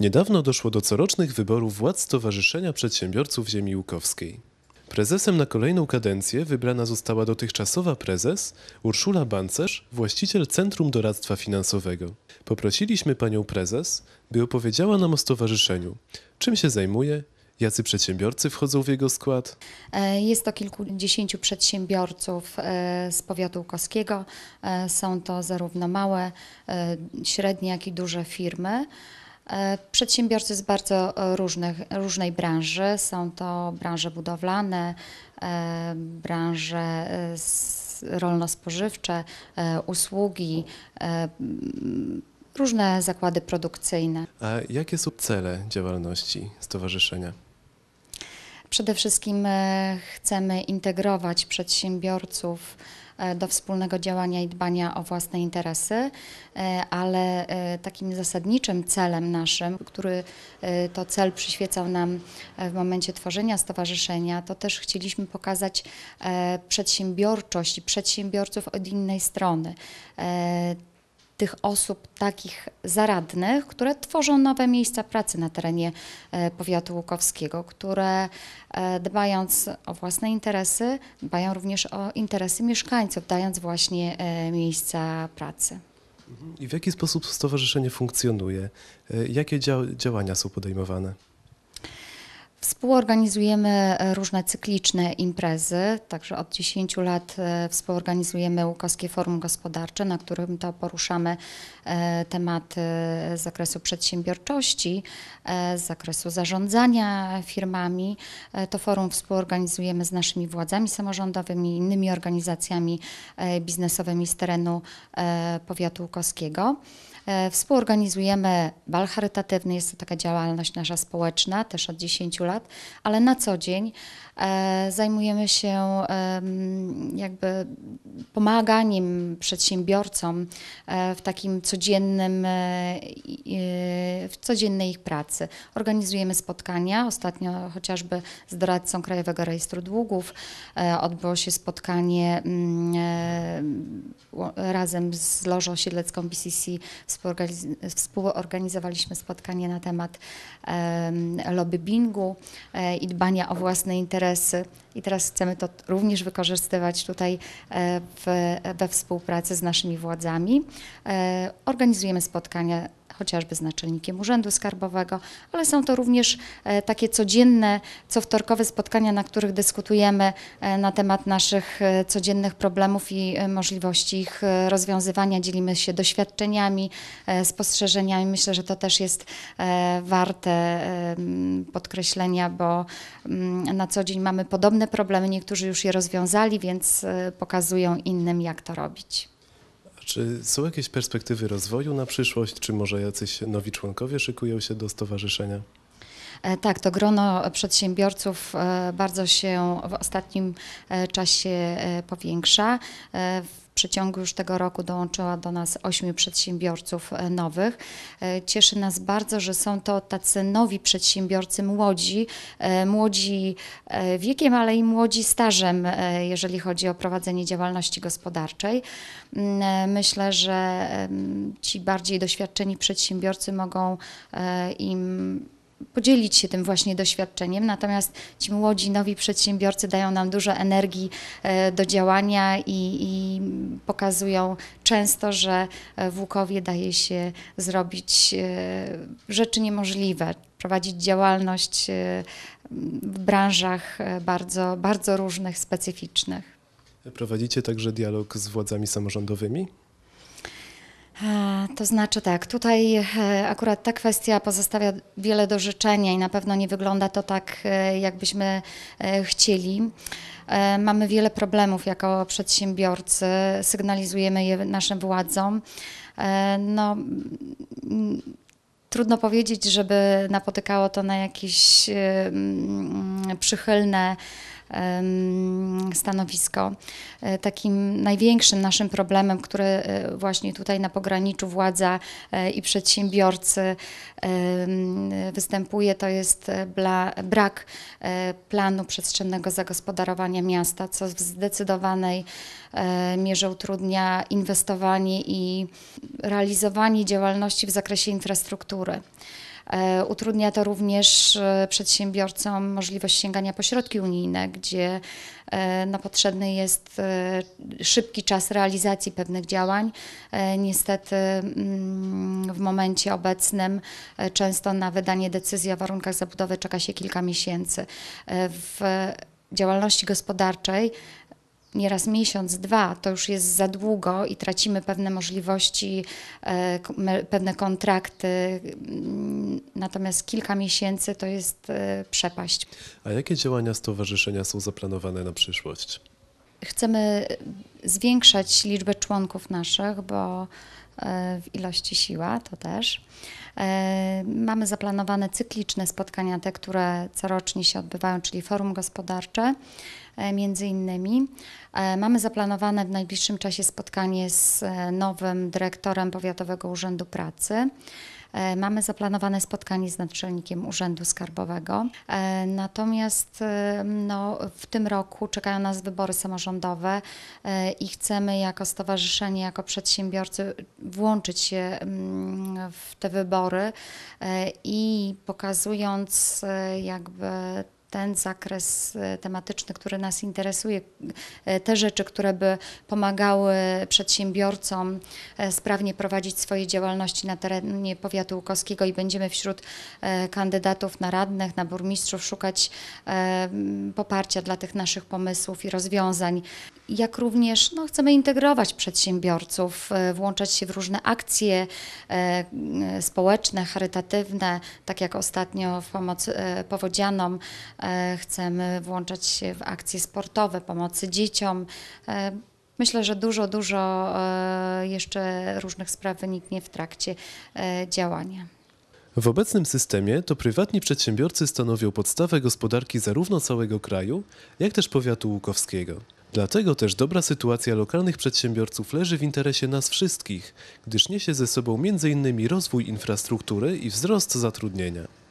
Niedawno doszło do corocznych wyborów władz Stowarzyszenia Przedsiębiorców Ziemi Łukowskiej. Prezesem na kolejną kadencję wybrana została dotychczasowa prezes Urszula Bancerz, właściciel Centrum Doradztwa Finansowego. Poprosiliśmy panią prezes, by opowiedziała nam o stowarzyszeniu, czym się zajmuje, Jacy przedsiębiorcy wchodzą w jego skład? E, jest to kilkudziesięciu przedsiębiorców e, z powiatu łukowskiego. E, są to zarówno małe, średnie, jak i duże firmy. E, przedsiębiorcy z bardzo e, różnych, różnej branży. Są to branże budowlane, e, branże rolno-spożywcze, usługi, różne zakłady produkcyjne. A jakie są cele działalności stowarzyszenia? Przede wszystkim chcemy integrować przedsiębiorców E, do wspólnego działania i dbania o własne interesy, e, ale e, takim zasadniczym celem naszym, który to cel przyświecał nam w momencie tworzenia stowarzyszenia, to też chcieliśmy pokazać przedsiębiorczość i przedsiębiorców od innej strony tych osób takich zaradnych, które tworzą nowe miejsca pracy na terenie e, powiatu łukowskiego, które e, dbając o własne interesy, dbają również o interesy mieszkańców, dając właśnie e, miejsca pracy. Mhm. I w jaki sposób stowarzyszenie funkcjonuje? Jakie działania są podejmowane? Współorganizujemy e, różne cykliczne imprezy, także od 10 lat e, współorganizujemy Łukowskie Forum Gospodarcze, na którym to poruszamy e, tematy z zakresu przedsiębiorczości, z zakresu zarządzania firmami. To forum współorganizujemy z naszymi władzami samorządowymi, innymi organizacjami biznesowymi z terenu powiatu łukowskiego. E, współorganizujemy bal charytatywny, jest to taka działalność nasza społeczna, też od 10 lat, ale na co dzień e, zajmujemy się jakby pomaganiem przedsiębiorcom e, w takim codziennym, w codziennej ich pracy. Organizujemy spotkania, ostatnio chociażby z doradcą Krajowego Rejestru Długów odbyło się spotkanie mm, razem z Lożą Siedlecką BCC współorganizowaliśmy spotkanie na temat lobbybingu e, i dbania o własne interesy. I teraz chcemy to również wykorzystywać tutaj e, w, we współpracy z naszymi władzami. E, organizujemy spotkania chociażby z naczelnikiem Urzędu Skarbowego, ale są to również e, takie codzienne, wtorkowe spotkania, na których dyskutujemy e, na temat naszych e, codziennych problemów i możliwości ich rozwiązywania. Dzielimy się doświadczeniami, spostrzeżeniami. Myślę, że to też jest warte podkreślenia, bo mm, na co dzień mamy podobne problemy. Niektórzy już je rozwiązali, więc pokazują innym, jak to robić. Czy są jakieś perspektywy rozwoju na przyszłość? Czy może jacyś nowi członkowie szykują się do stowarzyszenia? E, tak, to grono przedsiębiorców e, bardzo się w ostatnim e, czasie powiększa przeciągu już tego roku dołączyła do nas ośmiu przedsiębiorców e, nowych. E, cieszy nas bardzo, że są to tacy nowi przedsiębiorcy młodzi, e, młodzi wiekiem, ale i młodzi stażem, jeżeli chodzi o prowadzenie działalności gospodarczej. Mm, myślę, że ci bardziej doświadczeni przedsiębiorcy mogą im podzielić się tym właśnie doświadczeniem. Natomiast ci młodzi, nowi przedsiębiorcy dają nam dużo energii do działania i, i pokazują często, że e, Włókowie daje się zrobić e, rzeczy niemożliwe, prowadzić działalność e, w branżach bardzo, bardzo różnych, specyficznych. Prowadzicie także dialog z władzami samorządowymi? E, to znaczy tak, tutaj e, akurat ta kwestia pozostawia wiele do życzenia i na pewno nie wygląda to tak, e, jakbyśmy chcieli. Mamy wiele problemów jako przedsiębiorcy, sygnalizujemy je naszym władzom. No, trudno powiedzieć, żeby napotykało to na jakieś przychylne stanowisko. E, takim największym naszym problemem, który e, właśnie tutaj na pograniczu władza e, i przedsiębiorcy występuje, to jest brak planu przestrzennego zagospodarowania miasta, co w zdecydowanej mierze utrudnia inwestowanie i realizowanie działalności w zakresie infrastruktury. E, utrudnia to również e, przedsiębiorcom możliwość sięgania po środki unijne, gdzie e, no, potrzebny jest szybki czas realizacji pewnych działań. Niestety mm, w momencie obecnym często na wydanie decyzji o warunkach zabudowy czeka się kilka miesięcy. W działalności gospodarczej nieraz miesiąc, dwa, to już jest za długo i tracimy pewne możliwości, pewne kontrakty, natomiast kilka miesięcy to jest e, przepaść. A jakie działania stowarzyszenia są zaplanowane na przyszłość? Chcemy zwiększać liczbę członków naszych, bo e, w ilości siła to też. E, mamy zaplanowane cykliczne spotkania, te, które corocznie się odbywają, czyli forum gospodarcze e, między innymi. Mamy zaplanowane w najbliższym czasie spotkanie z nowym dyrektorem Powiatowego Urzędu Pracy. Mamy zaplanowane spotkanie z naczelnikiem Urzędu Skarbowego. Natomiast no, w tym roku czekają nas wybory samorządowe i chcemy jako stowarzyszenie, jako przedsiębiorcy włączyć się mm, w te wybory e, i pokazując e, jakby ten zakres e, tematyczny, który nas interesuje, te rzeczy, które by pomagały przedsiębiorcom sprawnie prowadzić swoje działalności na terenie powiatu łukowskiego i będziemy wśród kandydatów na radnych, na burmistrzów szukać poparcia dla tych naszych pomysłów i rozwiązań jak również no, chcemy integrować przedsiębiorców, e, włączać się w różne akcje e, e, społeczne, charytatywne, tak jak ostatnio w pomoc powodzianom chcemy włączać się w akcje sportowe, pomocy dzieciom. Myślę, że dużo, dużo jeszcze różnych spraw wyniknie w trakcie działania. W obecnym systemie to prywatni przedsiębiorcy stanowią podstawę gospodarki zarówno całego kraju, jak też powiatu łukowskiego. Dlatego też dobra sytuacja lokalnych przedsiębiorców leży w interesie nas wszystkich, gdyż niesie ze sobą m.in. rozwój infrastruktury i wzrost zatrudnienia.